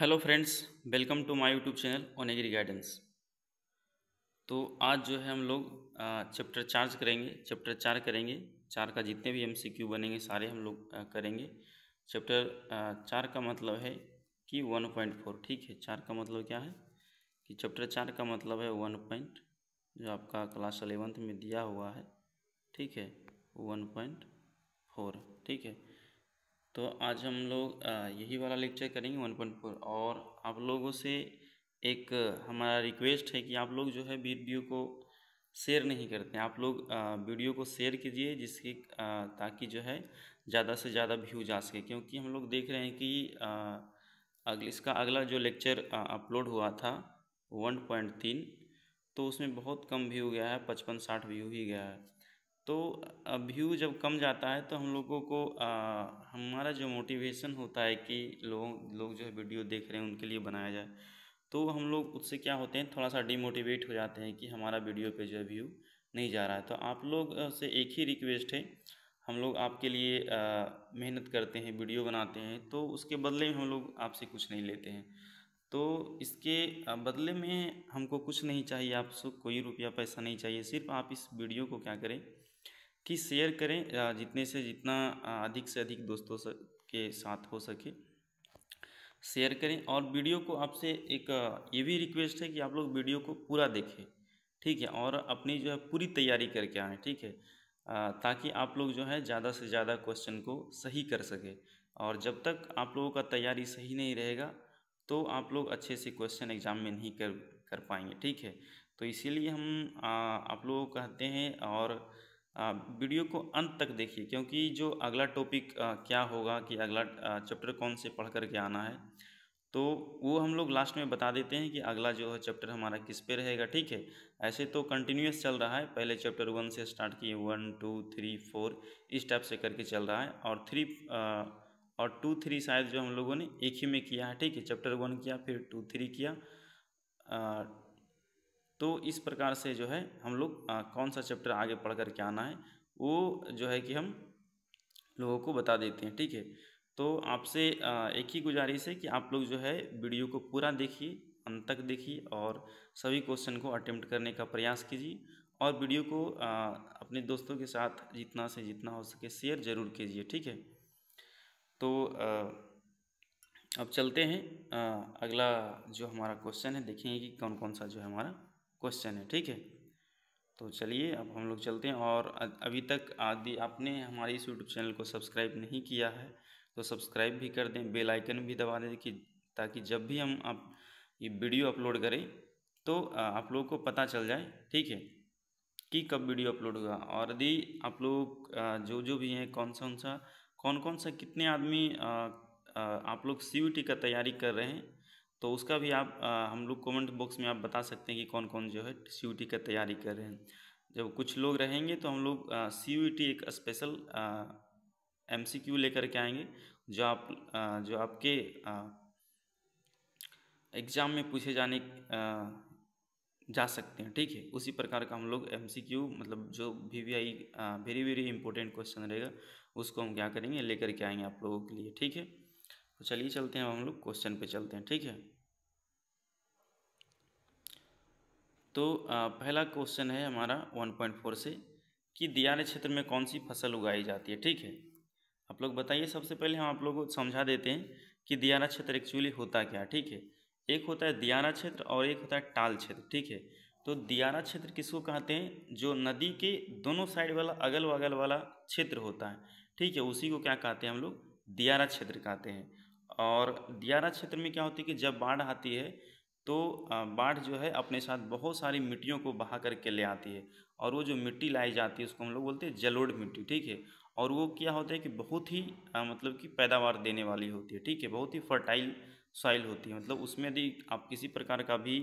hello friends welcome to my YouTube channel on agri guidance तो आज जो है हम लोग चैप्टर चार्ज करेंगे चैप्टर चार करेंगे चार का जितने भी एमसीक्यू बनेंगे सारे हम लोग करेंगे चैप्टर चार का मतलब है कि वन पॉइंट फोर ठीक है चार का मतलब क्या है कि चैप्टर चार का मतलब है वन पॉइंट जो आपका क्लास अलेवंथ में दिया हुआ है ठीक है वन पॉइंट फोर ठीक है तो आज हम लोग यही वाला लेक्चर करेंगे वन पॉइंट फोर और आप लोगों से एक हमारा रिक्वेस्ट है कि आप लोग जो है वीडियो को शेयर नहीं करते आप लोग वीडियो को शेयर कीजिए जिसके ताकि जो है ज़्यादा से ज़्यादा व्यूज आ सके क्योंकि हम लोग देख रहे हैं कि अगले इसका अगला जो लेक्चर अपलोड हुआ था वन पॉइंट तीन तो उसमें बहुत कम व्यू गया है पचपन साठ व्यू ही गया है तो व्यू जब कम जाता है तो हम लोगों को हमारा जो मोटिवेशन होता है कि लोग लोग जो है वीडियो देख रहे हैं उनके लिए बनाया जाए तो हम लोग उससे क्या होते हैं थोड़ा सा डीमोटिवेट हो जाते हैं कि हमारा वीडियो पे जो है व्यू नहीं जा रहा है तो आप लोग से एक ही रिक्वेस्ट है हम लोग आपके लिए मेहनत करते हैं वीडियो बनाते हैं तो उसके बदले में हम लोग आपसे कुछ नहीं लेते हैं तो इसके बदले में हमको कुछ नहीं चाहिए आपसे कोई रुपया पैसा नहीं चाहिए सिर्फ आप इस वीडियो को क्या करें कि शेयर करें जितने से जितना अधिक से अधिक दोस्तों के साथ हो सके शेयर करें और वीडियो को आपसे एक ये भी रिक्वेस्ट है कि आप लोग वीडियो को पूरा देखें ठीक है और अपनी जो है पूरी तैयारी करके आएँ ठीक है ताकि आप लोग जो है ज़्यादा से ज़्यादा क्वेश्चन को सही कर सके और जब तक आप लोगों का तैयारी सही नहीं रहेगा तो आप लोग अच्छे से क्वेश्चन एग्ज़ाम में नहीं कर कर पाएंगे ठीक है तो इसीलिए हम आ, आप लोगों को कहते हैं और वीडियो को अंत तक देखिए क्योंकि जो अगला टॉपिक क्या होगा कि अगला चैप्टर कौन से पढ़ कर के आना है तो वो हम लोग लास्ट में बता देते हैं कि अगला जो है चैप्टर हमारा किस पे रहेगा ठीक है ऐसे तो कंटिन्यूस चल रहा है पहले चैप्टर वन से स्टार्ट किए वन टू थ्री फोर इस टाइप से करके चल रहा है और थ्री और टू थ्री शायद जो हम लोगों ने एक ही में किया है ठीक है चैप्टर वन किया फिर टू थ्री किया आ, तो इस प्रकार से जो है हम लोग कौन सा चैप्टर आगे पढ़ कर के आना है वो जो है कि हम लोगों को बता देते हैं ठीक है तो आपसे एक ही गुजारिश है कि आप लोग जो है वीडियो को पूरा देखिए अंत तक देखिए और सभी क्वेश्चन को अटेम्प्ट करने का प्रयास कीजिए और वीडियो को अपने दोस्तों के साथ जितना से जितना हो सके शेयर ज़रूर कीजिए ठीक है तो अब चलते हैं अगला जो हमारा क्वेश्चन है देखेंगे कि कौन कौन सा जो है हमारा क्वेश्चन है ठीक है तो चलिए अब हम लोग चलते हैं और अभी तक आदि आपने हमारे इस यूट्यूब चैनल को सब्सक्राइब नहीं किया है तो सब्सक्राइब भी कर दें बेल आइकन भी दबा दें कि ताकि जब भी हम आप ये वीडियो अपलोड करें तो आप लोगों को पता चल जाए ठीक है कि कब वीडियो अपलोड होगा और यदि आप लोग जो जो भी हैं कौन सा कौन सा कौन कौन सा कितने आदमी आप लोग सी का तैयारी कर रहे हैं तो उसका भी आप आ, हम लोग कमेंट बॉक्स में आप बता सकते हैं कि कौन कौन जो है सी यू का तैयारी कर रहे हैं जब कुछ लोग रहेंगे तो हम लोग सी यू एक स्पेशल एम सी क्यू लेकर के आएंगे जो आप आ, जो आपके एग्ज़ाम में पूछे जाने आ, जा सकते हैं ठीक है उसी प्रकार का हम लोग एम सी क्यू मतलब जो V V I very very important question रहेगा उसको हम क्या करेंगे लेकर के आएंगे आप लोगों के लिए ठीक है तो चलिए चलते हैं हम लोग क्वेश्चन पे चलते हैं ठीक है तो पहला क्वेश्चन है हमारा 1.4 से कि दियारे क्षेत्र में कौन सी फसल उगाई जाती है ठीक है आप लोग बताइए सबसे पहले हम आप लोगों को समझा देते हैं कि दियारा क्षेत्र एक्चुअली होता क्या ठीक है एक होता है दियारा क्षेत्र और एक होता है टाल क्षेत्र ठीक है तो दियारा क्षेत्र किसको कहते हैं जो नदी के दोनों साइड वाला अगल बगल वाला क्षेत्र होता है ठीक है उसी को क्या कहते हैं हम लोग दियारा क्षेत्र कहते हैं और दियारा क्षेत्र में क्या होती है कि जब बाढ़ आती है तो बाढ़ जो है अपने साथ बहुत सारी मिट्टियों को बहा करके ले आती है और वो जो मिट्टी लाई जाती है उसको हम लोग बोलते हैं जलोड़ मिट्टी ठीक है और वो क्या होता है कि बहुत ही आ, मतलब कि पैदावार देने वाली होती है ठीक है बहुत ही फर्टाइल सॉइल होती है मतलब उसमें यदि आप किसी प्रकार का भी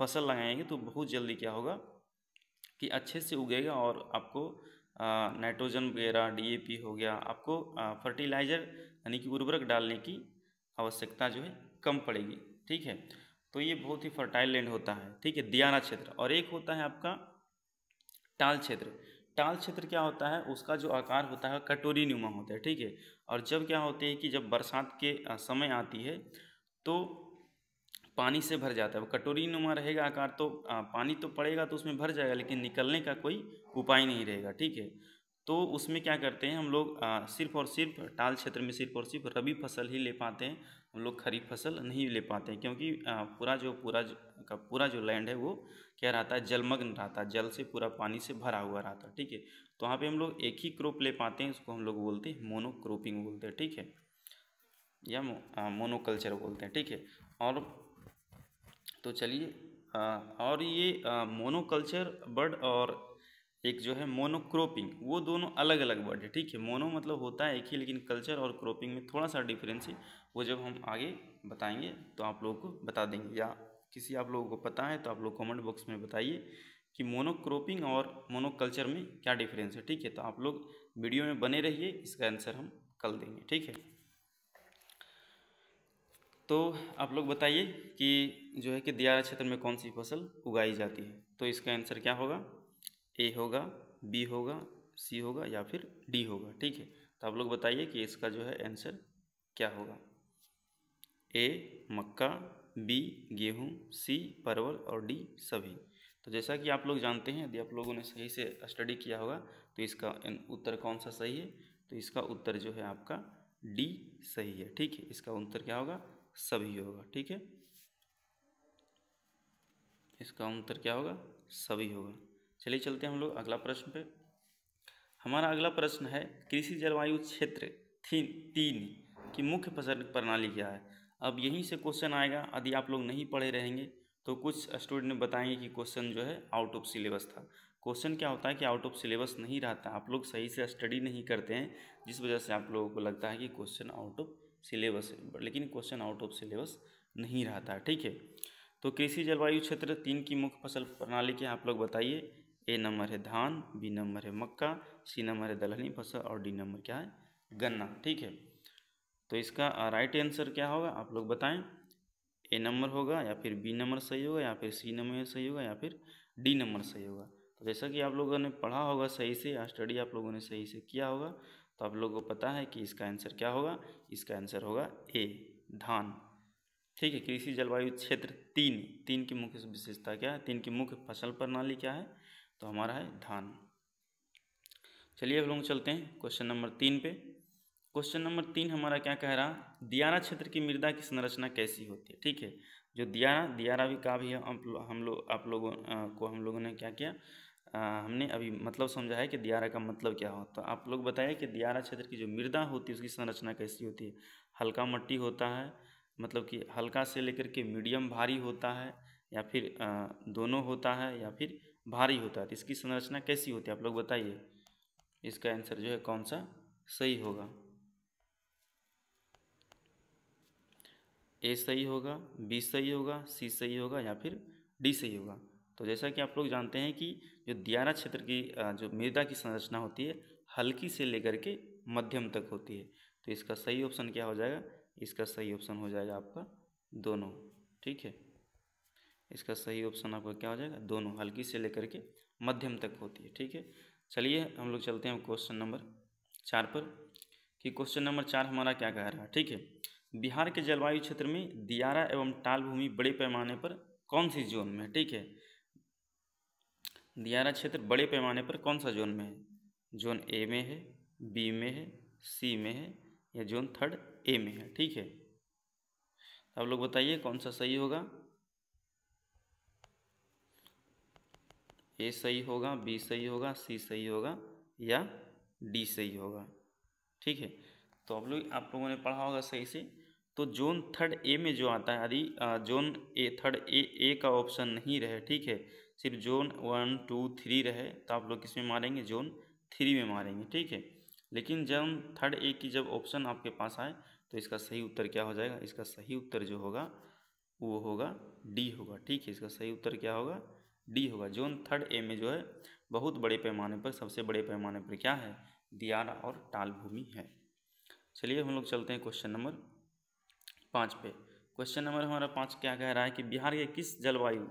फसल लगाएंगे तो बहुत जल्दी क्या होगा कि अच्छे से उगेगा और आपको नाइट्रोजन वगैरह डी हो गया आपको फर्टिलाइज़र यानी कि उर्वरक डालने की आवश्यकता जो है कम पड़ेगी ठीक है तो ये बहुत ही फर्टाइल लैंड होता है ठीक है दियाना क्षेत्र और एक होता है आपका टाल क्षेत्र टाल क्षेत्र क्या होता है उसका जो आकार होता है कटोरी नुमा होता है ठीक है और जब क्या होती है कि जब बरसात के समय आती है तो पानी से भर जाता है वो कटोरी नुमा रहेगा आकार तो आ, पानी तो पड़ेगा तो उसमें भर जाएगा लेकिन निकलने का कोई उपाय नहीं रहेगा ठीक है तो उसमें क्या करते हैं हम लोग सिर्फ और सिर्फ टाल क्षेत्र में सिर्फ और सिर्फ रबी फसल ही ले पाते हैं हम लोग खरीफ फसल नहीं ले पाते हैं क्योंकि पूरा जो पूरा का पूरा जो लैंड है वो क्या रहता है जलमग्न रहता है जल से पूरा पानी से भरा हुआ रहता है ठीक है तो वहाँ पे हम लोग एक ही क्रॉप ले पाते हैं उसको हम लोग बोलते हैं मोनोक्रोपिंग बोलते हैं ठीक है या मोनोकल्चर बोलते हैं ठीक है और तो चलिए और ये मोनोकल्चर बर्ड और एक जो है मोनोक्रोपिंग वो दोनों अलग अलग वर्ड है ठीक है मोनो मतलब होता है एक ही लेकिन कल्चर और क्रॉपिंग में थोड़ा सा डिफरेंस है वो जब हम आगे बताएंगे तो आप लोगों को बता देंगे या किसी आप लोगों को पता है तो आप लोग कमेंट बॉक्स में बताइए कि मोनोक्रोपिंग और मोनोकल्चर में क्या डिफरेंस है ठीक है तो आप लोग वीडियो में बने रहिए इसका आंसर हम कल देंगे ठीक है तो आप लोग बताइए कि जो है कि दियारा क्षेत्र में कौन सी फसल उगाई जाती है तो इसका आंसर क्या होगा ए होगा बी होगा सी होगा या फिर डी होगा ठीक है तो आप लोग बताइए कि इसका जो है आंसर क्या होगा ए मक्का बी गेहूँ सी परवल और डी सभी तो जैसा कि आप लोग जानते हैं यदि आप लोगों ने सही से स्टडी किया होगा तो इसका उत्तर कौन सा सही है तो इसका उत्तर जो है आपका डी सही है ठीक है इसका उत्तर क्या होगा सभी होगा ठीक है इसका उत्तर क्या होगा सभी होगा चलिए चलते हैं हम लोग अगला प्रश्न पे हमारा अगला प्रश्न है कृषि जलवायु क्षेत्र थी तीन की मुख्य फसल प्रणाली क्या है अब यहीं से क्वेश्चन आएगा यदि आप लोग नहीं पढ़े रहेंगे तो कुछ स्टूडेंट बताएंगे कि क्वेश्चन जो है आउट ऑफ सिलेबस था क्वेश्चन क्या होता है कि आउट ऑफ सिलेबस नहीं रहता आप लोग सही से स्टडी नहीं करते हैं जिस वजह से आप लोगों को लगता है कि क्वेश्चन आउट ऑफ सिलेबस है लेकिन क्वेश्चन आउट ऑफ सिलेबस नहीं रहता ठीक है तो कृषि जलवायु क्षेत्र तीन की मुख्य फसल प्रणाली के आप लोग बताइए ए नंबर है धान बी नंबर है मक्का सी नंबर है दलहनी फसल और डी नंबर क्या है गन्ना ठीक है तो इसका राइट आंसर क्या होगा आप लोग बताएं ए नंबर होगा या फिर बी नंबर सही होगा या फिर सी नंबर सही होगा या फिर डी नंबर सही होगा तो जैसा कि आप लोगों ने पढ़ा होगा सही से या स्टडी आप लोगों ने सही से किया होगा तो आप लोगों को पता है कि इसका आंसर क्या होगा इसका आंसर होगा ए धान ठीक है कृषि जलवायु क्षेत्र तीन तीन की मुख्य विशेषता क्या है तीन की मुख्य फसल प्रणाली क्या है तो हमारा है धान चलिए अब लोग चलते हैं क्वेश्चन नंबर तीन पे क्वेश्चन नंबर तीन हमारा क्या कह रहा दियारा क्षेत्र की मृदा की संरचना कैसी होती है ठीक है जो दियारा दियारा भी का भी हम लोग आप लोगों को हम लोगों ने क्या किया आ, हमने अभी मतलब समझा है कि दियारा का मतलब क्या होता तो आप लोग बताइए कि दियारा क्षेत्र की जो मृदा होती है उसकी संरचना कैसी होती है हल्का मट्टी होता है मतलब कि हल्का से लेकर के मीडियम भारी होता है या फिर दोनों होता है या फिर भारी होता है तो इसकी संरचना कैसी होती है आप लोग बताइए इसका आंसर जो है कौन सा सही होगा ए सही होगा बी सही होगा सी सही होगा या फिर डी सही होगा तो जैसा कि आप लोग जानते हैं कि जो दियारा क्षेत्र की जो मृदा की संरचना होती है हल्की से लेकर के मध्यम तक होती है तो इसका सही ऑप्शन क्या हो जाएगा इसका सही ऑप्शन हो जाएगा आपका दोनों ठीक है इसका सही ऑप्शन आपका क्या हो जाएगा दोनों हल्की से लेकर के मध्यम तक होती है ठीक है चलिए हम लोग चलते हैं क्वेश्चन नंबर चार पर कि क्वेश्चन नंबर चार हमारा क्या कह रहा है ठीक है बिहार के जलवायु क्षेत्र में दियारा एवं टाल भूमि बड़े पैमाने पर कौन सी जोन में है ठीक है दियारा क्षेत्र बड़े पैमाने पर कौन सा जोन में है जोन ए में है बी में है सी में है या जोन थर्ड ए में है ठीक है आप लोग बताइए कौन सा सही होगा ए सही होगा बी सही होगा सी सही होगा या डी सही होगा ठीक है तो आप लोग आप लोगों ने पढ़ा होगा सही से तो जोन थर्ड ए में जो आता है यदि जोन ए थर्ड ए ए का ऑप्शन नहीं रहे ठीक है सिर्फ जोन वन टू थ्री रहे तो आप लोग किस में मारेंगे जोन थ्री में मारेंगे ठीक है लेकिन जब थर्ड ए की जब ऑप्शन आपके पास आए तो इसका सही उत्तर क्या हो जाएगा इसका सही उत्तर जो होगा वो होगा डी होगा ठीक है इसका सही उत्तर क्या होगा डी होगा जोन थर्ड ए में जो है बहुत बड़े पैमाने पर सबसे बड़े पैमाने पर क्या है दियारा और टाल भूमि है चलिए हम लोग चलते हैं क्वेश्चन नंबर पाँच पे क्वेश्चन नंबर हमारा पाँच क्या कह रहा है कि बिहार के किस जलवायु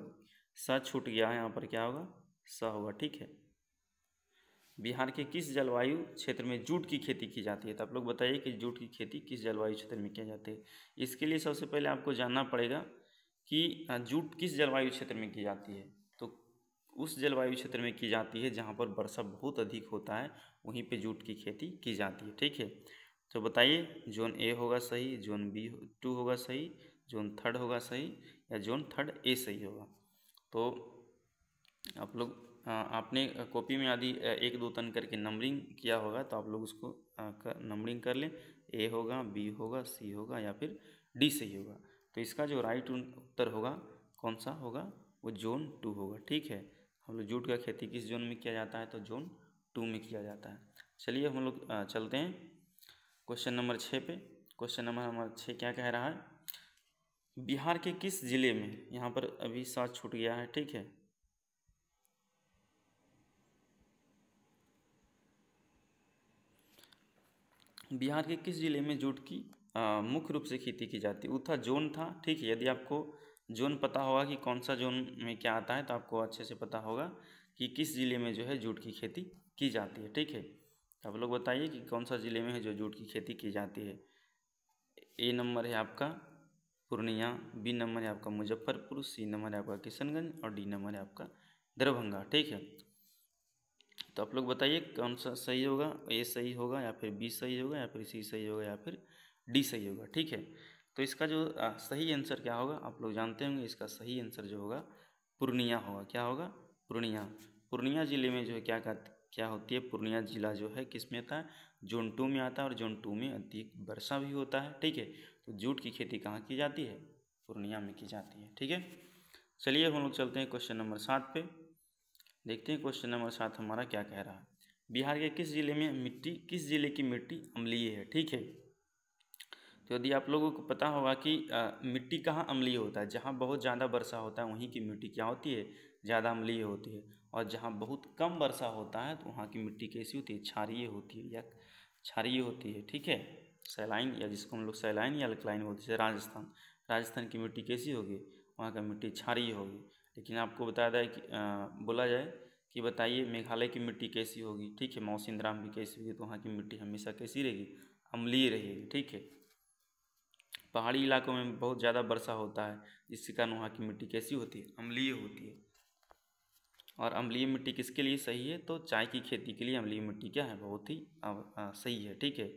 स छूट गया है यहाँ पर क्या होगा स होगा ठीक है बिहार के किस जलवायु क्षेत्र में जूट की खेती की जाती है तो आप लोग बताइए कि जूट की खेती किस जलवायु क्षेत्र में की जाती है इसके लिए सबसे पहले आपको जानना पड़ेगा कि जूट किस जलवायु क्षेत्र में की जाती है उस जलवायु क्षेत्र में की जाती है जहाँ पर वर्षा बहुत अधिक होता है वहीं पे जूट की खेती की जाती है ठीक है तो बताइए जोन ए होगा सही जोन बी टू होगा सही जोन थर्ड होगा सही या जोन थर्ड ए सही होगा तो आप लोग आपने कॉपी में आदि एक दो तन करके नंबरिंग किया होगा तो आप लोग उसको नंबरिंग कर लें ए होगा बी होगा सी होगा या फिर डी सही होगा तो इसका जो राइट उत्तर होगा कौन सा होगा वो जोन टू होगा ठीक है हम लोग जूट का खेती किस जोन में किया जाता है तो जोन टू में किया जाता है चलिए हम लोग चलते हैं क्वेश्चन नंबर छः पे क्वेश्चन नंबर हमारा छः क्या कह रहा है बिहार के किस ज़िले में यहाँ पर अभी साथ छूट गया है ठीक है बिहार के किस ज़िले में जूट की मुख्य रूप से खेती की जाती है था जोन था ठीक है यदि आपको जोन पता होगा कि कौन सा जोन में क्या आता है तो आपको अच्छे से पता होगा कि किस ज़िले में जो है जूट की खेती की जाती है ठीक है तो आप लोग बताइए कि कौन सा ज़िले में है जो जूट की खेती की जाती है ए नंबर है आपका पूर्णिया बी नंबर है आपका मुजफ्फरपुर सी नंबर है आपका किशनगंज और डी नंबर है आपका दरभंगा ठीक है तो आप लोग बताइए कौन सा सही होगा ए सही होगा या फिर बी सही होगा या फिर सी सही होगा या फिर डी सही होगा ठीक है तो इसका जो सही आंसर क्या होगा आप लोग जानते होंगे इसका सही आंसर जो होगा पूर्णिया होगा क्या होगा पूर्णिया पूर्णिया जिले में जो है क्या कहते क्या होती है पूर्णिया जिला जो है किस में आता है जोन टू में आता है और जोन टू में अधिक वर्षा भी होता है ठीक है तो जूट की खेती कहाँ की जाती है पूर्णिया में की जाती है ठीक है चलिए हम लोग चलते हैं क्वेश्चन नंबर सात पे देखते हैं क्वेश्चन नंबर सात हमारा क्या कह रहा है बिहार के किस जिले में मिट्टी किस जिले की मिट्टी अम्लीय है ठीक है तो यदि आप लोगों को पता होगा कि आ, मिट्टी कहाँ अम्लीय होता है जहाँ बहुत ज़्यादा वर्षा होता है वहीं की मिट्टी क्या होती है ज़्यादा अम्लीय होती है और जहाँ बहुत कम वर्षा होता है तो वहाँ की मिट्टी कैसी होती है क्षारीय होती है या क्षारीय होती है ठीक है सैलाइन या जिसको हम लोग सैलाइन या अल्कलाइन बोलते हैं राजस्थान राजस्थान की मिट्टी कैसी होगी वहाँ का मिट्टी क्षारीय होगी लेकिन आपको बताया जाए कि बोला जाए कि बताइए मेघालय की मिट्टी कैसी होगी ठीक है मौसिंद्राम भी कैसी होगी तो वहाँ की मिट्टी हमेशा कैसी रहेगी अम्लीय रहेगी ठीक है पहाड़ी इलाकों में बहुत ज़्यादा वर्षा होता है जिसके कारण वहाँ की मिट्टी कैसी होती है अम्लीय होती है और अम्लीय मिट्टी किसके लिए सही है तो चाय की खेती के लिए अम्लीय मिट्टी क्या है बहुत ही सही है ठीक है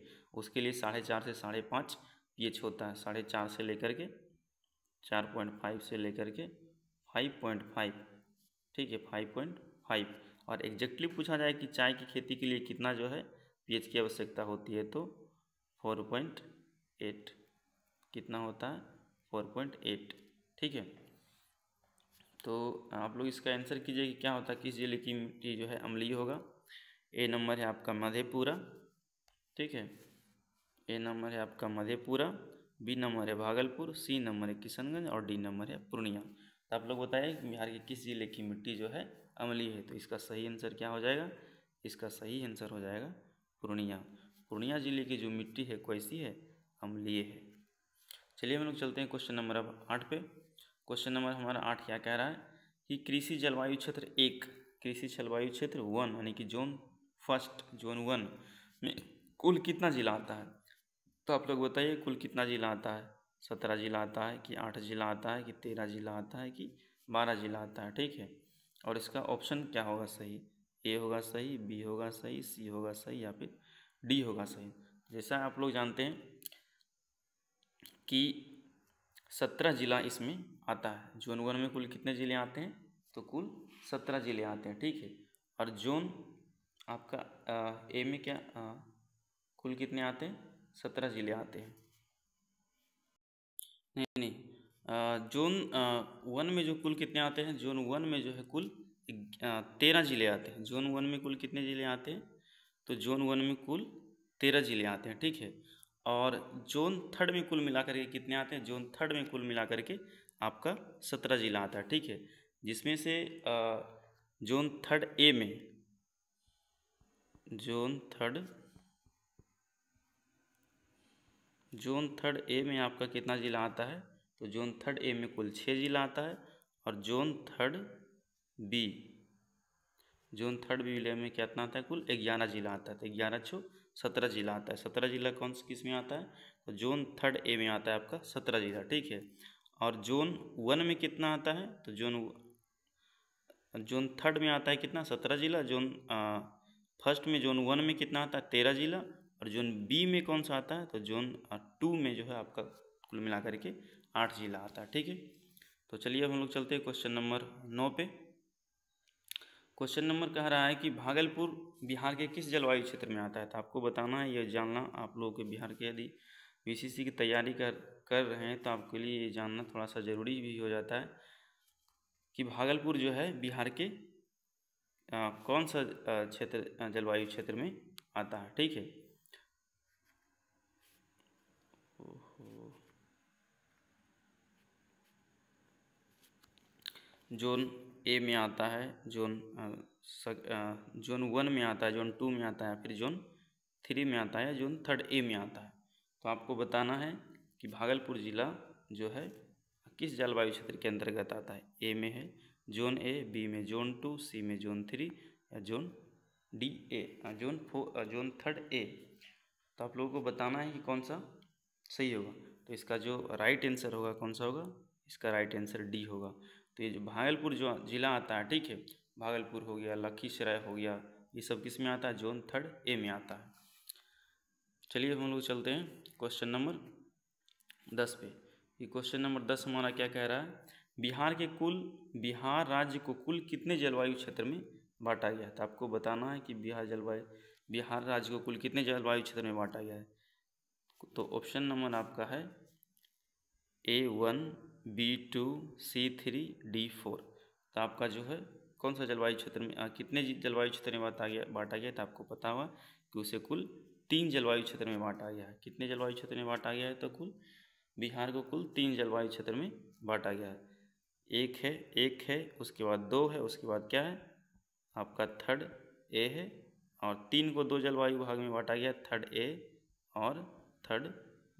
उसके लिए साढ़े चार से साढ़े पाँच पीएच होता है साढ़े चार से लेकर के चार पॉइंट फाइव से लेकर के फाइव पॉइंट फाइव ठीक है फाइव पॉइंट फाइव और एग्जैक्टली पूछा जाए कि चाय की खेती के लिए कितना जो है पीएच की आवश्यकता होती है तो फोर पॉइंट एट कितना होता है फोर पॉइंट एट ठीक है तो आप लोग इसका आंसर कीजिए कि क्या होता है किस जिले की मिट्टी जो है अम्लीय होगा ए नंबर है आपका मधेपुरा ठीक है ए नंबर है आपका मधेपुरा बी नंबर है भागलपुर सी नंबर है किशनगंज और डी नंबर है पूर्णिया तो आप लोग बताइए बिहार के किस जिले की मिट्टी जो है अम्लीय है तो इसका सही आंसर क्या हो जाएगा इसका सही आंसर हो जाएगा पूर्णिया पूर्णिया जिले की जो मिट्टी है कैसी है अम्लीय है चलिए हम लोग चलते हैं क्वेश्चन नंबर अब आठ पे क्वेश्चन नंबर हमारा आठ क्या कह रहा है कि कृषि जलवायु क्षेत्र एक कृषि जलवायु क्षेत्र वन यानी कि जोन फर्स्ट जोन वन में कुल कितना जिला आता है तो आप लोग बताइए कुल कितना जिला आता है सत्रह जिला आता है कि आठ जिला आता है कि तेरह जिला आता है कि बारह जिला आता है ठीक है और इसका ऑप्शन क्या होगा सही ए होगा सही बी होगा सही सी होगा सही या फिर डी होगा सही जैसा आप लोग जानते हैं कि सत्रह ज़िला इसमें आता है जोन वन में कुल कितने ज़िले आते हैं तो कुल सत्रह ज़िले आते हैं ठीक है और जोन आपका ए में क्या आ, कुल कितने आते हैं सत्रह ज़िले आते हैं नहीं नहीं आ, जोन आ, वन में जो कुल कितने आते हैं जोन वन में जो है कुल तेरह ज़िले आते हैं जोन वन में कुल कितने ज़िले आते हैं तो जोन वन में कुल तेरह ज़िले आते हैं ठीक है और जोन थर्ड में कुल मिलाकर के कितने आते हैं जोन थर्ड में कुल मिलाकर के आपका सत्रह जिला आता है ठीक है जिसमें से जोन थर्ड ए में zone third zone third A में आपका कितना ज़िला आता है तो जोन थर्ड ए में कुल छः ज़िला आता है और zone third B zone third B विलय में कितना आता है कुल ग्यारह ज़िला आता है तो ग्यारह छः सत्रह जिला आता है सत्रह जिला कौन किस में आता है तो जोन थर्ड ए में आता है आपका सत्रह जिला ठीक है और जोन वन में कितना आता है तो जोन जोन थर्ड में आता है कितना सत्रह जिला जोन फर्स्ट में जोन वन में कितना आता है तेरह जिला और जोन बी में कौन सा आता है तो जोन टू में जो है आपका कुल मिलाकर के आठ जिला आता है ठीक है तो चलिए हम लोग चलते हैं क्वेश्चन नंबर नौ पे क्वेश्चन नंबर कह रहा है कि भागलपुर बिहार के किस जलवायु क्षेत्र में आता है तो आपको बताना है यह जानना आप लोगों के बिहार के यदि बीसीसी की तैयारी कर कर रहे हैं तो आपके लिए ये जानना थोड़ा सा ज़रूरी भी हो जाता है कि भागलपुर जो है बिहार के आ, कौन सा क्षेत्र जलवायु क्षेत्र में आता है ठीक है जोन ए में आता है जोन जोन वन में आता है जोन टू में आता है फिर जोन थ्री में आता है जोन थर्ड ए में आता है तो आपको बताना है कि भागलपुर ज़िला जो है किस जलवायु क्षेत्र के अंतर्गत आता है ए में है जोन ए बी में जोन टू सी में zone three zone D A zone four zone third A तो आप लोगों को बताना है कि कौन सा सही होगा तो इसका जो राइट आंसर होगा कौन सा होगा इसका राइट आंसर डी होगा तो ये जो भागलपुर जो ज़िला आता है ठीक है भागलपुर हो गया लखीसराय हो गया ये सब किस में आता है जोन थर्ड ए में आता है चलिए हम लोग चलते हैं क्वेश्चन नंबर दस पे ये क्वेश्चन नंबर दस हमारा क्या कह रहा है बिहार के कुल बिहार राज्य को कुल कितने जलवायु क्षेत्र में बांटा गया है तो आपको बताना है कि बिहार जलवायु बिहार राज्य को कुल कितने जलवायु क्षेत्र में बांटा गया है तो ऑप्शन नंबर आपका है A one B two C three D four तो आपका जो है कौन सा जलवायु क्षेत्र में आ, कितने जलवायु क्षेत्र में बांटा गया बांटा गया तो आपको पता हुआ कि उसे कुल तीन जलवायु क्षेत्र में बांटा गया है कितने जलवायु क्षेत्र में बांटा गया है तो कुल बिहार को कुल तीन जलवायु क्षेत्र में बांटा गया है एक है एक है उसके बाद दो है उसके बाद क्या है आपका थर्ड ए है और तीन को दो जलवायु भाग में बांटा गया थर्ड ए और थर्ड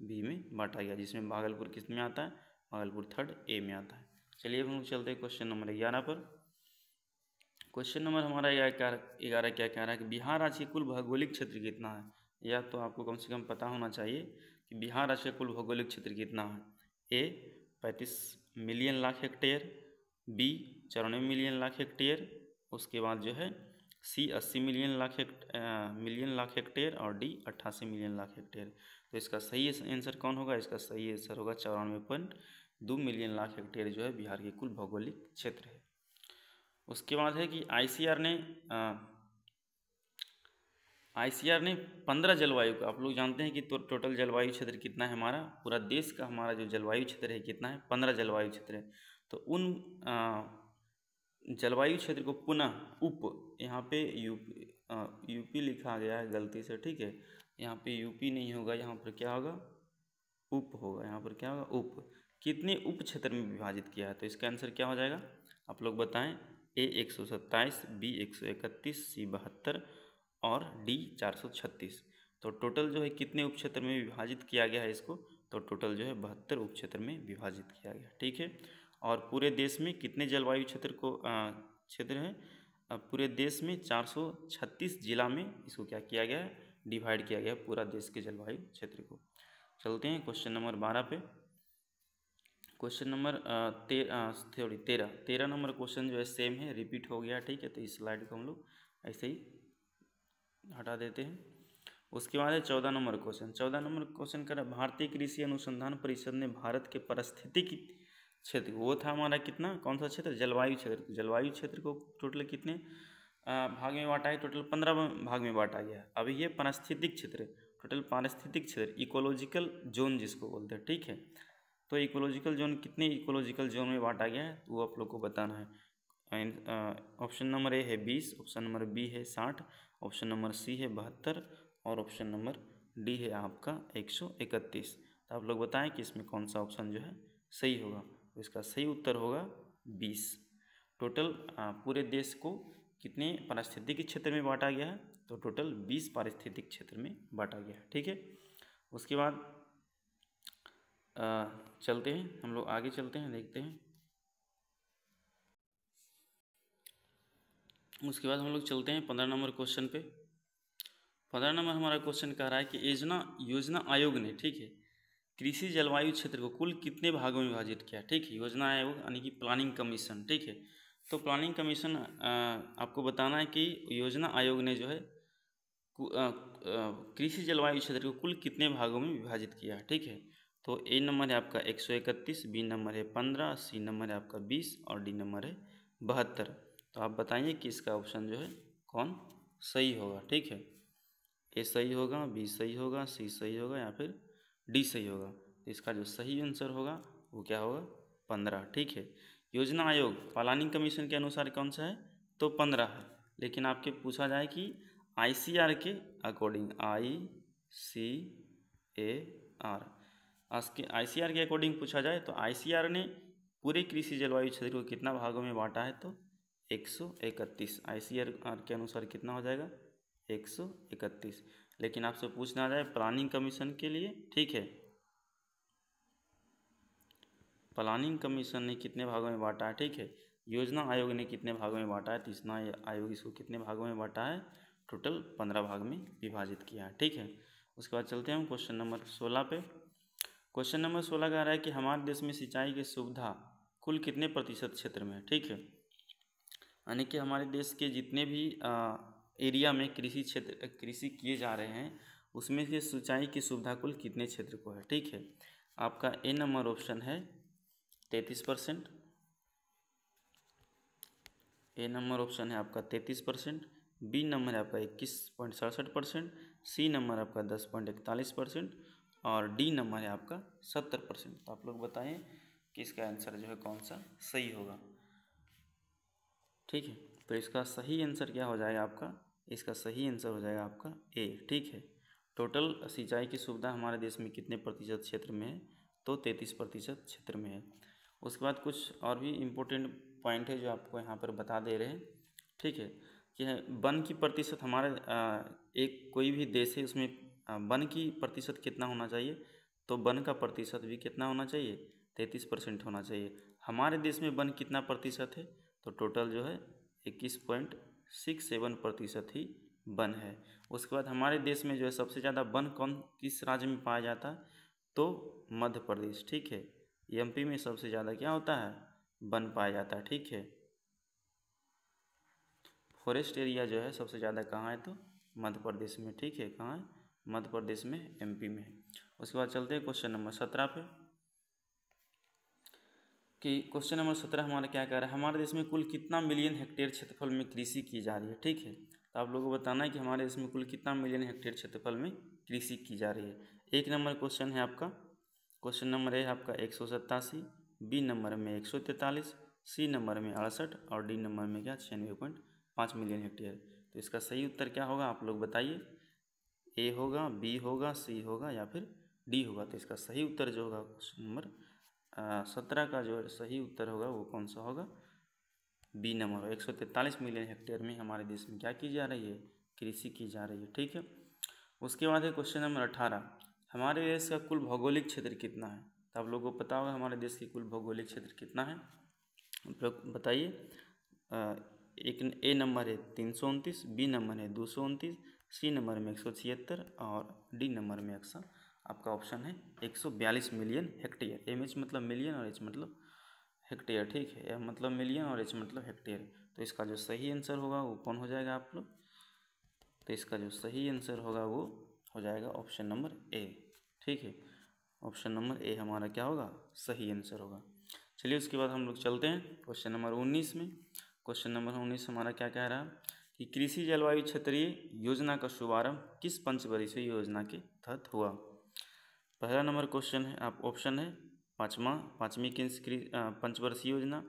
बी में बांटा गया जिसमें भागलपुर किस में आता है भागलपुर थर्ड ए में आता है चलिए हम लोग चलते हैं क्वेश्चन नंबर ग्यारह पर क्वेश्चन नंबर हमारा ग्यारह क्या कह रहा है कि बिहार राज्य कुल भौगोलिक क्षेत्र कितना है या तो आपको कम से कम पता होना चाहिए कि बिहार राज्य कुल भौगोलिक क्षेत्र कितना है ए पैंतीस मिलियन लाख हेक्टेयर बी चौरानवे मिलियन लाख हेक्टेयर उसके बाद जो है सी अस्सी million lakh million lakh hectare और डी अट्ठासी मिलियन लाख हेक्टेयर तो इसका सही आंसर कौन होगा इसका सही आंसर होगा चौरानवे पॉइंट दो मिलियन लाख हेक्टेयर जो है बिहार की कुल भौगोलिक क्षेत्र है उसके बाद है कि आईसीआर ने आईसीआर ने पंद्रह जलवायु का आप लोग जानते हैं कि तो, टोटल जलवायु क्षेत्र कितना है हमारा पूरा देश का हमारा जो जलवायु क्षेत्र है कितना है पंद्रह जलवायु क्षेत्र है तो उन जलवायु क्षेत्र को पुनः उप यहाँ पे यूपी यूपी लिखा गया है गलती से ठीक है यहाँ पे यूपी नहीं होगा यहाँ पर क्या होगा उप होगा यहाँ पर क्या होगा उप कितने उप क्षेत्र में विभाजित किया है तो इसका आंसर क्या हो जाएगा आप लोग बताएं ए एक सौ सत्ताईस बी एक सौ इकतीस सी बहत्तर और डी चार सौ छत्तीस तो टोटल जो है कितने उप क्षेत्र में विभाजित किया गया है इसको तो टोटल जो है बहत्तर उप क्षेत्र में विभाजित किया गया ठीक है और पूरे देश में कितने जलवायु क्षेत्र को क्षेत्र हैं पूरे देश में छत्तीस जिला में इसको क्या किया गया है डिवाइड किया गया पूरा देश के जलवायु क्षेत्र को चलते हैं क्वेश्चन नंबर बारह पे क्वेश्चन नंबर uh, ते, सॉरी uh, तेरह तेरह नंबर क्वेश्चन जो है सेम है रिपीट हो गया ठीक है तो इस स्लाइड को हम लोग ऐसे ही हटा देते हैं उसके बाद है चौदह नंबर क्वेश्चन चौदह नंबर क्वेश्चन कर भारतीय कृषि अनुसंधान परिषद ने भारत के परिस्थितिक क्षेत्र वो था हमारा कितना कौन सा क्षेत्र जलवायु क्षेत्र जलवायु क्षेत्र को टोटल कितने भाग में बांटा है टोटल पंद्रह भाग में बांटा गया अभी ये पारिस्थितिक क्षेत्र टोटल पारिस्थितिक क्षेत्र इकोलॉजिकल जोन जिसको बोलते हैं ठीक है तो इकोलॉजिकल जोन कितने इकोलॉजिकल जोन में बांटा गया है वो आप लोग को बताना है एंड ऑप्शन नंबर ए है बीस ऑप्शन नंबर बी है साठ ऑप्शन नंबर सी है बहत्तर और ऑप्शन नंबर डी है आपका एक सौ इकतीस तो आप लोग बताएं कि इसमें कौन सा ऑप्शन जो है सही होगा तो इसका सही उत्तर होगा बीस टोटल uh, पूरे देश को कितने पारिस्थितिक क्षेत्र में बांटा गया है तो टोटल बीस पारिस्थितिक क्षेत्र में बांटा गया है ठीक है उसके बाद चलते हैं हम लोग आगे चलते हैं देखते हैं उसके बाद हम लोग चलते हैं पंद्रह नंबर क्वेश्चन पे पंद्रह नंबर हमारा क्वेश्चन कह रहा है कि योजना योजना आयोग ने ठीक है कृषि जलवायु क्षेत्र को कुल कितने भागों में विभाजित किया ठीक है योजना आयोग यानी कि प्लानिंग कमीशन ठीक है तो प्लानिंग कमीशन आपको बताना है कि योजना आयोग ने जो है कृषि जलवायु क्षेत्र को कुल कितने भागों में विभाजित किया है ठीक है तो ए नंबर है आपका एक सौ इकतीस बी नंबर है पंद्रह सी नंबर है आपका बीस और डी नंबर है बहत्तर तो आप बताइए कि इसका ऑप्शन जो है कौन सही होगा ठीक है ए सही होगा बी सही होगा सी सही होगा या फिर डी सही होगा तो इसका जो सही आंसर होगा वो क्या होगा पंद्रह ठीक है योजना आयोग प्लानिंग कमीशन के अनुसार कौन सा है तो पंद्रह है लेकिन आपके पूछा जाए कि आईसीआर के according I C A R आज के अकॉर्डिंग पूछा जाए तो आई ने पूरे कृषि जलवायु क्षेत्र को कितना भागों में बांटा है तो एक सौ इकतीस आईसीआर के अनुसार कितना हो जाएगा एक सौ इकतीस लेकिन आपसे पूछना जाए प्लानिंग कमीशन के लिए ठीक है प्लानिंग कमीशन ने कितने भागों में बांटा है ठीक है योजना आयोग ने कितने भागों में बांटा है तो आयोग इसको कितने भागों में बांटा है टोटल पंद्रह भाग में विभाजित किया है ठीक है उसके बाद चलते हैं क्वेश्चन नंबर सोलह पे क्वेश्चन नंबर सोलह कह रहा है कि हमारे देश में सिंचाई की सुविधा कुल कितने प्रतिशत क्षेत्र में है ठीक है यानी कि हमारे देश के जितने भी आ, एरिया में कृषि क्षेत्र कृषि किए जा रहे हैं उसमें से सिंचाई की सुविधा कुल कितने क्षेत्र को है ठीक है आपका ए नंबर ऑप्शन है तैंतीस परसेंट ए नंबर ऑप्शन है आपका तैंतीस परसेंट बी नंबर आपका इक्कीस पॉइंट सड़सठ परसेंट सी नंबर आपका दस पॉइंट इकतालीस परसेंट और डी नंबर है आपका सत्तर परसेंट तो आप लोग बताएं कि इसका आंसर जो है कौन सा सही होगा ठीक है तो इसका सही आंसर क्या हो जाएगा आपका इसका सही आंसर हो जाएगा आपका ए ठीक है टोटल सिंचाई की सुविधा हमारे देश में कितने प्रतिशत क्षेत्र में है तो तैंतीस प्रतिशत क्षेत्र में है उसके बाद कुछ और भी इम्पोर्टेंट पॉइंट है जो आपको यहाँ पर बता दे रहे हैं ठीक है कि वन की प्रतिशत हमारे एक कोई भी देश है उसमें वन की प्रतिशत कितना होना चाहिए तो वन का प्रतिशत भी कितना होना चाहिए तैंतीस परसेंट होना चाहिए हमारे देश में वन कितना प्रतिशत है तो टोटल जो है इक्कीस पॉइंट सिक्स सेवन प्रतिशत ही वन है उसके बाद हमारे देश में जो है सबसे ज़्यादा वन कौन किस राज्य में पाया जाता है तो मध्य प्रदेश ठीक है एम में सबसे ज़्यादा क्या होता है वन पाया जाता है ठीक है फॉरेस्ट एरिया जो है सबसे ज़्यादा कहाँ है तो मध्य प्रदेश में ठीक है कहाँ है मध्य प्रदेश में एमपी में उसके बाद चलते हैं क्वेश्चन नंबर सत्रह पे कि क्वेश्चन नंबर सत्रह हमारा क्या कह रहा है हमारे देश में कुल कितना मिलियन हेक्टेयर क्षेत्रफल में कृषि की जा रही है ठीक है तो आप लोगों को बताना है कि हमारे देश में कुल कितना मिलियन हेक्टेयर क्षेत्रफल में कृषि की जा रही है एक नंबर क्वेश्चन है आपका क्वेश्चन नंबर है आपका एक सौ सत्तासी बी नंबर में एक सौ तैंतालीस सी नंबर में अड़सठ और डी नंबर में क्या छियानवे पॉइंट पाँच मिलियन हेक्टेयर तो इसका सही उत्तर क्या होगा आप लोग बताइए ए होगा बी होगा सी होगा या फिर डी होगा तो इसका सही उत्तर जो होगा क्वेश्चन नंबर सत्रह का जो सही उत्तर होगा वो कौन सा होगा बी नंबर एक सौ तैंतालीस मिलियन हेक्टेयर में हमारे देश में क्या की जा रही है कृषि की जा रही है ठीक है उसके बाद है क्वेश्चन नंबर अठारह हमारे देश का कुल भौगोलिक क्षेत्र कितना है तो आप लोगों को पता होगा हमारे देश की कुल भौगोलिक क्षेत्र कितना है आप लोग बताइए एक ए नंबर है तीन सौ उनतीस बी नंबर है दो सौ उनतीस सी नंबर में एक सौ छिहत्तर और डी नंबर में एक सौ आपका ऑप्शन है एक सौ बयालीस मिलियन हेक्टेयर एम एच मतलब मिलियन और एच मतलब हेक्टेयर ठीक है एम मतलब मिलियन और एच मतलब हेक्टेयर तो इसका जो सही आंसर होगा वो कौन हो जाएगा आप लोग तो इसका जो सही आंसर होगा वो हो जाएगा ऑप्शन नंबर ए ठीक है ऑप्शन नंबर ए हमारा क्या होगा सही आंसर होगा चलिए उसके बाद हम लोग चलते हैं क्वेश्चन नंबर उन्नीस में क्वेश्चन नंबर उन्नीस हमारा क्या कह रहा है कि कृषि जलवायु क्षेत्रीय योजना का शुभारंभ किस पंचवर्षीय योजना के तहत हुआ पहला नंबर क्वेश्चन है आप ऑप्शन है पाँचवा पाँचवीं किस पंचवर्षीय योजना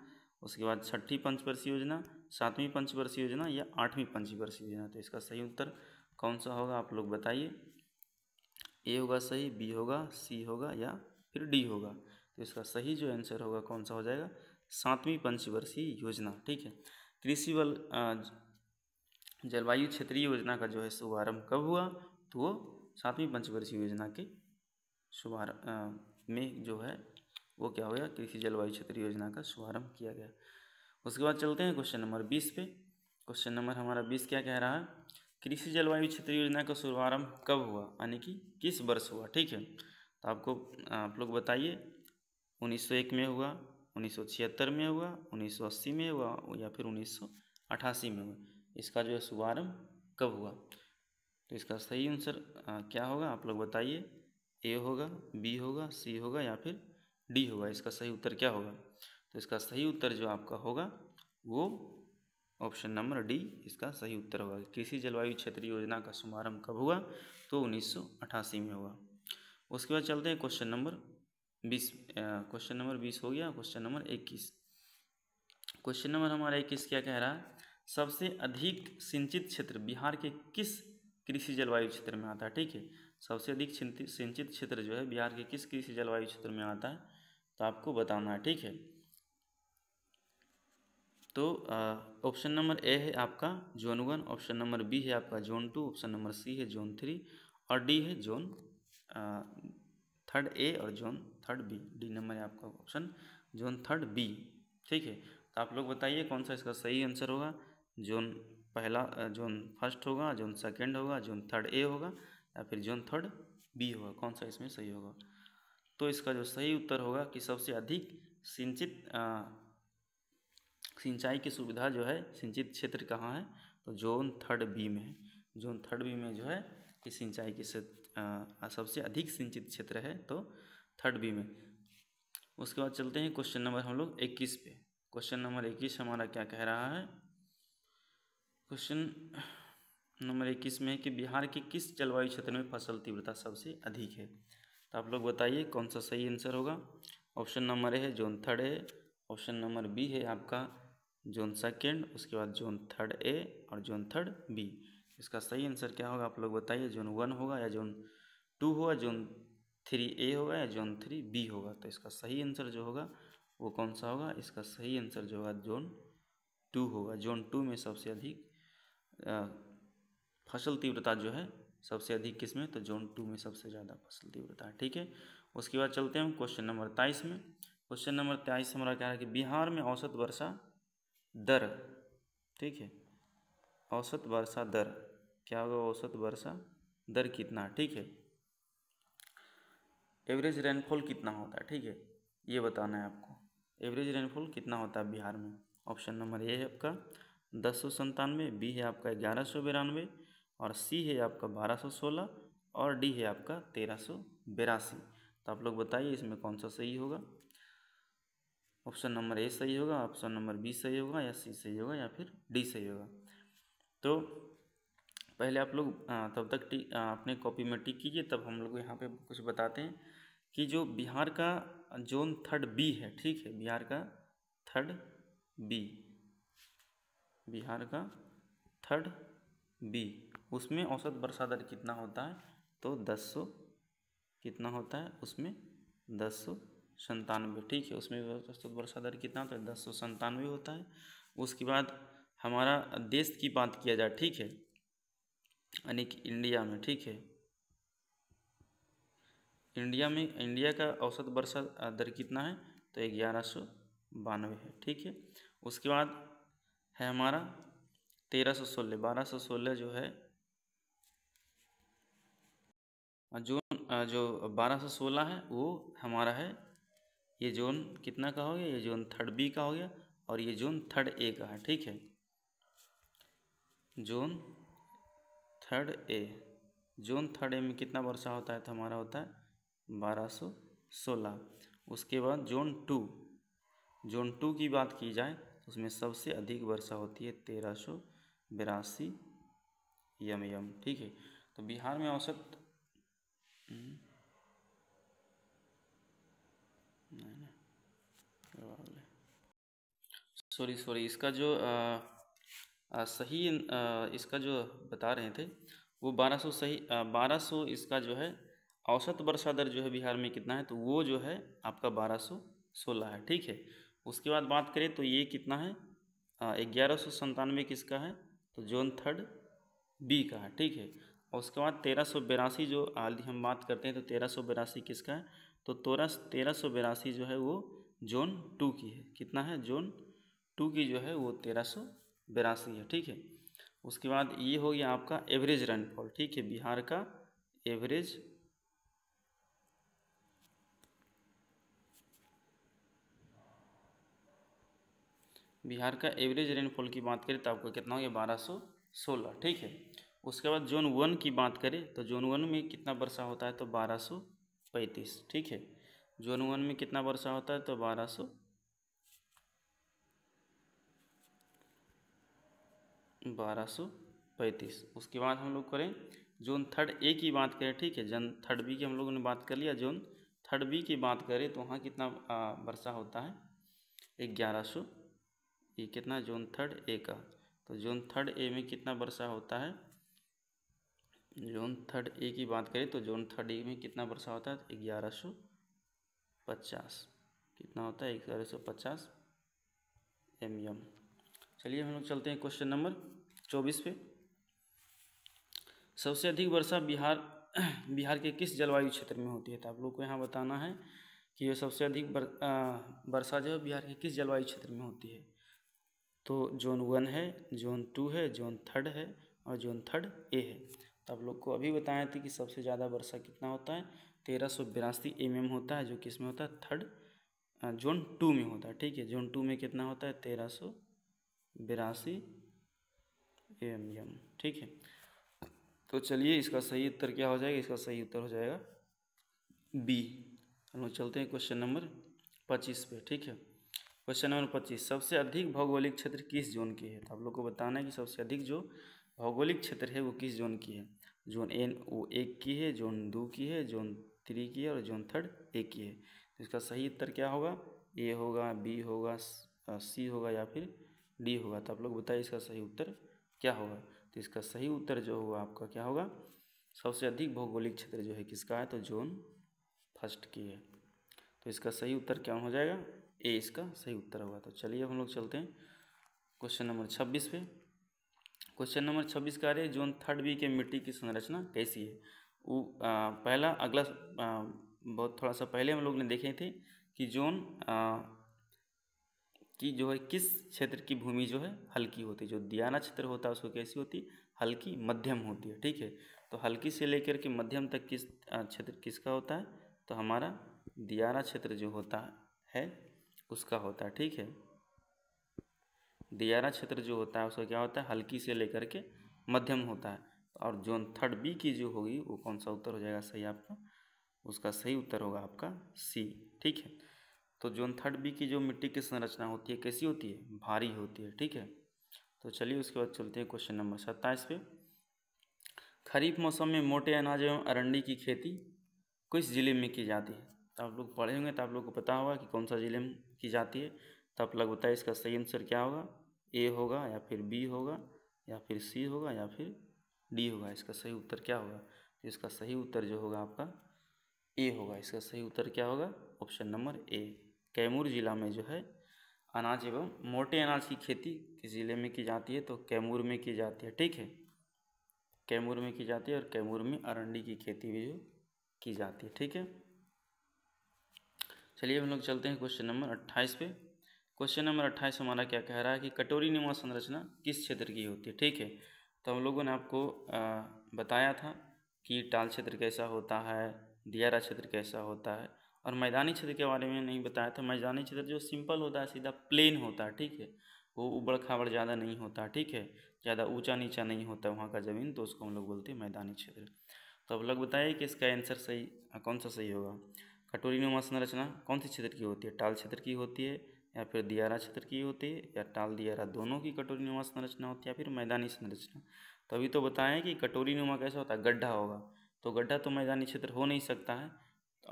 उसके बाद छठी पंचवर्षीय योजना सातवीं पंचवर्षीय योजना या आठवीं पंचवर्षीय योजना तो इसका सही उत्तर कौन सा होगा आप लोग बताइए ए होगा सही बी होगा सी होगा या फिर डी होगा तो इसका सही जो आंसर होगा कौन सा हो जाएगा सातवीं पंचवर्षीय योजना ठीक है कृषि बल जलवायु क्षेत्रीय योजना का जो है शुभारंभ कब हुआ तो वो सातवीं पंचवर्षीय योजना के शुभारंभ में जो है वो क्या हुआ कृषि जलवायु क्षेत्रीय योजना का शुभारंभ किया गया उसके बाद चलते हैं क्वेश्चन नंबर बीस पे क्वेश्चन नंबर हमारा बीस क्या कह रहा है कृषि जलवायु क्षेत्रीय योजना का शुभारंभ कब हुआ यानी कि किस वर्ष हुआ ठीक है तो आपको आप लोग बताइए उन्नीस में हुआ उन्नीस में हुआ उन्नीस में हुआ या फिर उन्नीस में हुआ इसका जो है शुभारम्भ कब हुआ तो इसका सही आंसर क्या होगा आप लोग बताइए ए होगा बी होगा सी होगा या फिर डी होगा इसका सही उत्तर क्या होगा तो इसका सही उत्तर जो आपका होगा वो ऑप्शन नंबर डी इसका सही उत्तर होगा कृषि जलवायु क्षेत्र योजना का शुभारंभ कब हुआ तो उन्नीस में हुआ उसके बाद चलते हैं क्वेश्चन नंबर बीस क्वेश्चन नंबर बीस हो गया क्वेश्चन नंबर इक्कीस क्वेश्चन नंबर हमारा इक्कीस क्या कह रहा है सबसे अधिक सिंचित क्षेत्र बिहार के किस कृषि जलवायु क्षेत्र में आता है ठीक है सबसे अधिक सिंचित क्षेत्र जो है बिहार के किस कृषि जलवायु क्षेत्र में आता है तो आपको बताना है ठीक है तो ऑप्शन नंबर ए है आपका zone one option number B है आपका zone two option number C है जोन थ्री और डी है जोन थर्ड ए और zone third B D number है आपका ऑप्शन जोन थर्ड बी ठीक है तो आप लोग बताइए कौन सा इसका सही आंसर होगा जोन पहला जोन फर्स्ट होगा जोन सेकंड होगा जोन थर्ड ए होगा या फिर जोन थर्ड बी होगा कौन सा इसमें सही होगा तो इसका जो सही उत्तर होगा कि सबसे अधिक सिंचित सिंचाई की सुविधा जो है सिंचित क्षेत्र कहाँ है तो जोन थर्ड बी में है जोन थर्ड बी में जो है कि सिंचाई की सबसे अधिक सिंचित क्षेत्र है तो थर्ड बी में उसके बाद चलते हैं क्वेश्चन नंबर हम लोग इक्कीस पे क्वेश्चन नंबर इक्कीस हमारा क्या कह रहा है क्वेश्चन नंबर इक्कीस में कि बिहार के किस जलवायु क्षेत्र में फसल तीव्रता सबसे अधिक है तो आप लोग बताइए कौन सा सही आंसर होगा ऑप्शन नंबर ए है zone third A option number B है आपका जोन सेकेंड उसके बाद जोन थर्ड ए और जोन थर्ड बी इसका सही आंसर क्या होगा आप लोग बताइए जोन वन होगा या जोन टू होगा जोन थ्री ए होगा या जोन थ्री बी होगा तो इसका सही आंसर जो होगा वो कौन सा होगा इसका सही आंसर जो होगा जोन टू होगा जोन टू में सबसे अधिक फसल तीव्रता जो है सबसे अधिक किस में तो जोन टू में सबसे ज़्यादा फसल तीव्रता है ठीक है उसके बाद चलते हैं हम क्वेश्चन नंबर तेईस में क्वेश्चन नंबर तेईस हमारा क्या है कि बिहार में औसत वर्षा दर ठीक है औसत वर्षा दर क्या होगा औसत वर्षा दर कितना है ठीक है एवरेज रेनफॉल कितना होता है ठीक है ये बताना है आपको एवरेज रेनफॉल कितना होता है बिहार में ऑप्शन नंबर ए है आपका दस सौ संतानवे बी है आपका ग्यारह सौ बिरानवे और सी है आपका बारह सौ सोलह और डी है आपका तेरह सौ बिरासी तो आप लोग बताइए इसमें कौन सा सही होगा ऑप्शन नंबर ए सही होगा ऑप्शन नंबर बी सही होगा या सी सही होगा या फिर डी सही होगा तो पहले आप लोग तब तक टी अपने कॉपी में टिक कीजिए तब हम लोग यहाँ पे कुछ बताते हैं कि जो बिहार का जोन थर्ड बी है ठीक है बिहार का थर्ड बी बिहार का थर्ड बी उसमें औसत वर्षा दर कितना होता है तो दस सौ कितना होता है उसमें दस सौ संतानवे ठीक है उसमें औसत वर्षा दर कितना होता है दस सौ संतानवे होता है उसके बाद हमारा देश की बात किया जाए ठीक है यानी कि इंडिया में ठीक है इंडिया में इंडिया का औसत वर्षा दर कितना है तो ग्यारह सौ बानवे है ठीक है उसके बाद है हमारा तेरह सौ सोलह बारह सौ सोलह जो है जो जो बारह सौ सोलह है वो हमारा है ये जोन कितना का हो गया ये जोन थर्ड बी का हो गया और ये जोन थर्ड ए का है ठीक है zone third A zone third A में कितना वर्षा होता है तो हमारा होता है बारह सौ सोलह उसके बाद जोन टू जोन टू की बात की जाए उसमें सबसे अधिक वर्षा होती है तेरह सौ बिरासी यम यम ठीक है तो बिहार में औसत सॉरी हम्म, सॉरी इसका जो आ, आ, सही आ, इसका जो बता रहे थे वो 1200 सही बारह 1200 इसका जो है औसत वर्षा दर जो है बिहार में कितना है तो वो जो है आपका 1216 है ठीक है उसके बाद बात करें तो ये कितना है ग्यारह सौ संतानवे किसका है तो जोन थर्ड बी का है ठीक है और उसके बाद तेरह सौ बेरासी जो आदि हम बात करते हैं तो तेरह सौ बेरासी किसका है तो तेरह तेरह सौ बेरासी जो है वो जोन टू की है कितना है जोन टू की जो है वो तेरह सौ बेरासी है ठीक है उसके बाद ये हो गया आपका एवरेज रेनफॉल ठीक है बिहार का एवरेज बिहार का एवरेज रेनफॉल की बात करें तो आपको कितना हो गया बारह सौ सोलह ठीक है उसके बाद जोन वन की बात करें तो जोन वन में कितना वर्षा होता है तो बारह सौ पैंतीस ठीक है जोन वन में कितना वर्षा होता है तो बारह सौ बारह सौ पैंतीस उसके बाद हम लोग करें जोन थर्ड ए की बात करें ठीक है जन थर्ड बी की हम लोगों ने बात कर लिया जोन थर्ड बी की बात करें तो वहाँ कितना वर्षा होता है ग्यारह सौ ये कितना जोन थर्ड ए का तो जोन थर्ड ए में कितना वर्षा होता है जोन थर्ड ए की बात करें तो जोन थर्ड ए में कितना वर्षा होता है ग्यारह सौ पचास कितना होता है ग्यारह सौ पचास एम एम चलिए हम लोग चलते हैं क्वेश्चन नंबर चौबीस पे सबसे अधिक वर्षा बिहार बिहार के किस जलवायु क्षेत्र में होती है तो आप लोग को यहाँ बताना है कि ये सबसे अधिक वर्षा जो है बिहार के किस जलवायु क्षेत्र में होती है तो जोन वन है जोन टू है जोन थर्ड है और जोन थर्ड ए है तो आप लोग को अभी बताए थे कि सबसे ज़्यादा वर्षा कितना होता है तेरह सौ बिरासी एम एम होता है जो किस में होता है थर्ड जोन टू में होता है ठीक है जोन टू में कितना होता है तेरह सौ बिरासी एम एम ठीक है तो चलिए इसका सही उत्तर क्या हो जाएगा इसका सही उत्तर हो जाएगा बी हम लोग चलते हैं क्वेश्चन नंबर पच्चीस पे ठीक है क्वेश्चन नंबर पच्चीस सबसे अधिक भौगोलिक क्षेत्र किस जोन की है तो आप लोग को बताना है कि सबसे अधिक जो भौगोलिक क्षेत्र है वो किस जोन की है जोन एन ओ एक की है जोन दो की है जोन थ्री की है और जोन थर्ड ए की है तो इसका सही उत्तर क्या होगा ए होगा बी होगा सी होगा या फिर डी होगा तो आप लोग बताइए इसका सही उत्तर क्या होगा तो इसका सही उत्तर जो होगा आपका क्या होगा सबसे अधिक भौगोलिक क्षेत्र जो है किसका है तो जोन फर्स्ट की है तो इसका सही उत्तर क्या हो जाएगा ए इसका सही उत्तर होगा तो चलिए हम लोग चलते हैं क्वेश्चन नंबर छब्बीस पे क्वेश्चन नंबर छब्बीस का रहे जोन थर्ड बी के मिट्टी की संरचना कैसी है वो पहला अगला आ, बहुत थोड़ा सा पहले हम लोग ने देखे थे कि जोन आ, की जो है किस क्षेत्र की भूमि जो है हल्की होती है जो दियाना क्षेत्र होता है उसको कैसी होती हल्की मध्यम होती है ठीक है तो हल्की से लेकर के मध्यम तक किस क्षेत्र किसका होता है तो हमारा दियाना क्षेत्र जो होता है उसका होता है ठीक है दियारा क्षेत्र जो होता है उसका क्या होता है हल्की से लेकर के मध्यम होता है और जोन थर्ड बी की जो होगी वो कौन सा उत्तर हो जाएगा सही आपका उसका सही उत्तर होगा आपका सी ठीक है तो जोन थर्ड बी की जो मिट्टी की संरचना होती है कैसी होती है भारी होती है ठीक है तो चलिए उसके बाद चलते हैं क्वेश्चन नंबर सत्ताईस पे खरीफ मौसम में मोटे अनाज एवं अरंडी की खेती किस ज़िले में की जाती है तो आप लोग पढ़े होंगे तो आप लोग को पता होगा कि कौन सा ज़िले में की जाती है तो आप लग बताइए इसका सही आंसर क्या होगा ए होगा या फिर बी होगा या फिर सी होगा या फिर डी होगा इसका सही उत्तर क्या होगा तो इसका सही उत्तर जो होगा आपका ए होगा इसका सही उत्तर क्या होगा ऑप्शन नंबर ए कैमूर जिला में जो है अनाज एवं मोटे अनाज की खेती किस ज़िले में की जाती है तो कैमूर में की जाती है ठीक है कैमूर में की जाती है और कैमूर में अरंडी की खेती भी जो की जाती है ठीक है चलिए हम लोग चलते हैं क्वेश्चन नंबर अट्ठाईस पे क्वेश्चन नंबर अट्ठाईस हमारा क्या कह रहा है कि कटोरी नुमा संरचना किस क्षेत्र की होती है ठीक है तो हम लोगों ने आपको बताया था कि टाल क्षेत्र कैसा होता है दियारा क्षेत्र कैसा होता है और मैदानी क्षेत्र के बारे में नहीं बताया था मैदानी क्षेत्र जो सिंपल होता है सीधा प्लेन होता है ठीक है वो उबड़ खाबड़ ज़्यादा नहीं होता ठीक है ज़्यादा ऊंचा नीचा नहीं होता वहाँ का ज़मीन तो उसको हम लोग बोलते हैं मैदानी क्षेत्र तो आप लोग बताइए कि इसका आंसर सही कौन सा सही होगा कटोरी नुमा संरचना कौन सी क्षेत्र की होती है टाल क्षेत्र की होती है या फिर दियारा क्षेत्र की होती है या टाल दियारा दोनों की कटोरी नुमा संरचना होती है या फिर मैदानी संरचना तो अभी तो बताएं कि कटोरी नुमा कैसा होता है गड्ढा होगा तो गड्ढा तो मैदानी क्षेत्र हो नहीं सकता है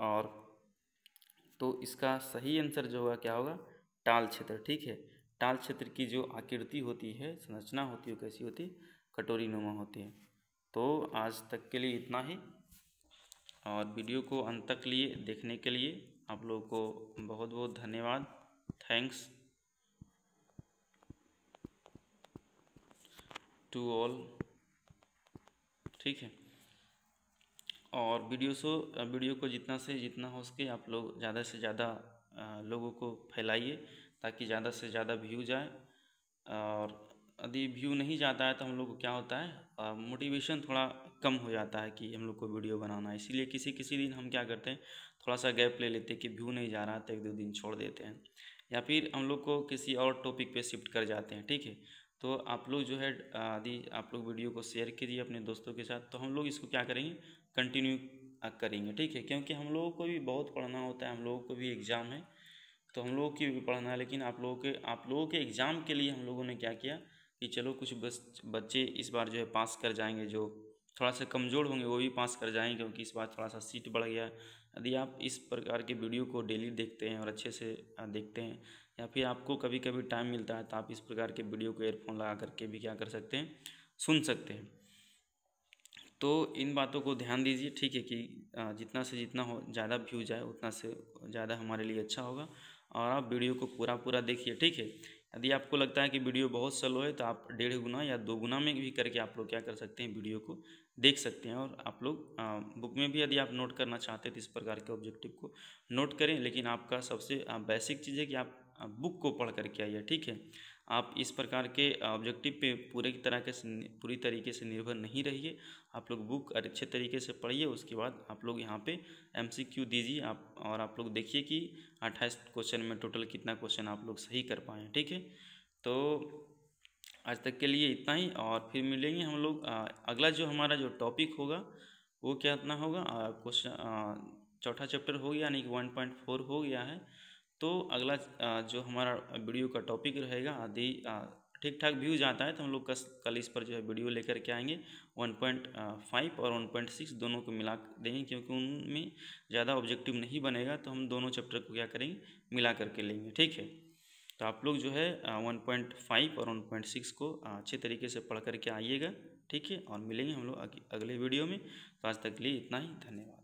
और तो इसका सही आंसर जो होगा क्या होगा टाल क्षेत्र ठीक है टाल क्षेत्र की जो आकृति होती है संरचना होती है कैसी होती है कटोरी नुमा होती है तो आज तक के लिए इतना ही और वीडियो को अंत तक लिए देखने के लिए आप लोगों को बहुत बहुत धन्यवाद थैंक्स टू ऑल ठीक है और वीडियो सो वीडियो को जितना से जितना हो सके आप लोग ज़्यादा से ज़्यादा लोगों को फैलाइए ताकि ज़्यादा से ज़्यादा व्यू जाए और यदि व्यू नहीं जाता है तो हम लोग को क्या होता है मोटिवेशन थोड़ा कम हो जाता है कि हम लोग को वीडियो बनाना है इसीलिए किसी किसी दिन हम क्या करते हैं थोड़ा सा गैप ले लेते हैं कि व्यू नहीं जा रहा तो एक दो दिन छोड़ देते हैं या फिर हम लोग को किसी और टॉपिक पे शिफ्ट कर जाते हैं ठीक है तो आप लोग जो है आदि आप लोग वीडियो को शेयर कीजिए अपने दोस्तों के साथ तो हम लोग इसको क्या करेंगे कंटिन्यू करेंगे ठीक है क्योंकि हम लोगों को भी बहुत पढ़ना होता है हम लोगों को भी एग्ज़ाम है तो हम लोगों की भी पढ़ना है लेकिन आप लोगों के आप लोगों के एग्ज़ाम के लिए हम लोगों ने क्या किया कि चलो कुछ बस बच्चे इस बार जो है पास कर जाएंगे जो थोड़ा सा कमज़ोर होंगे वो भी पास कर जाएंगे क्योंकि इस बार थोड़ा सा सीट बढ़ गया यदि आप इस प्रकार के वीडियो को डेली देखते हैं और अच्छे से देखते हैं या फिर आपको कभी कभी टाइम मिलता है तो आप इस प्रकार के वीडियो को एयरफोन लगा करके भी क्या कर सकते हैं सुन सकते हैं तो इन बातों को ध्यान दीजिए ठीक है कि जितना से जितना हो ज़्यादा व्यूज आए उतना से ज़्यादा हमारे लिए अच्छा होगा और आप वीडियो को पूरा पूरा देखिए ठीक है यदि आपको लगता है कि वीडियो बहुत स्लो है तो आप डेढ़ गुना या दो गुना में भी करके आप लोग क्या कर सकते हैं वीडियो को देख सकते हैं और आप लोग बुक में भी यदि आप नोट करना चाहते हैं तो इस प्रकार के ऑब्जेक्टिव को नोट करें लेकिन आपका सबसे बेसिक चीज़ है कि आप बुक को पढ़ करके आइए ठीक है आप इस प्रकार के ऑब्जेक्टिव पे पूरे तरह के पूरी तरीके से निर्भर नहीं रहिए आप लोग बुक अच्छे तरीके से पढ़िए उसके बाद आप लोग यहाँ पे एमसीक्यू दीजिए आप और आप लोग देखिए कि अट्ठाईस क्वेश्चन में टोटल कितना क्वेश्चन आप लोग सही कर पाए ठीक है तो आज तक के लिए इतना ही और फिर मिलेंगे हम लोग अगला जो हमारा जो टॉपिक होगा वो क्या इतना होगा क्वेश्चन चौथा चैप्टर हो गया यानी कि वन पॉइंट फोर हो गया है तो अगला जो हमारा वीडियो का टॉपिक रहेगा आदि ठीक ठाक व्यूज आता है तो हम लोग कस कल इस पर जो है वीडियो लेकर के आएंगे 1.5 और 1.6 दोनों को मिला देंगे क्योंकि उनमें ज़्यादा ऑब्जेक्टिव नहीं बनेगा तो हम दोनों चैप्टर को क्या करेंगे मिला करके लेंगे ठीक है तो आप लोग जो है 1.5 और 1.6 को अच्छे तरीके से पढ़ करके आइएगा ठीक है और मिलेंगे हम लोग अगले वीडियो में तो आज तक के लिए इतना ही धन्यवाद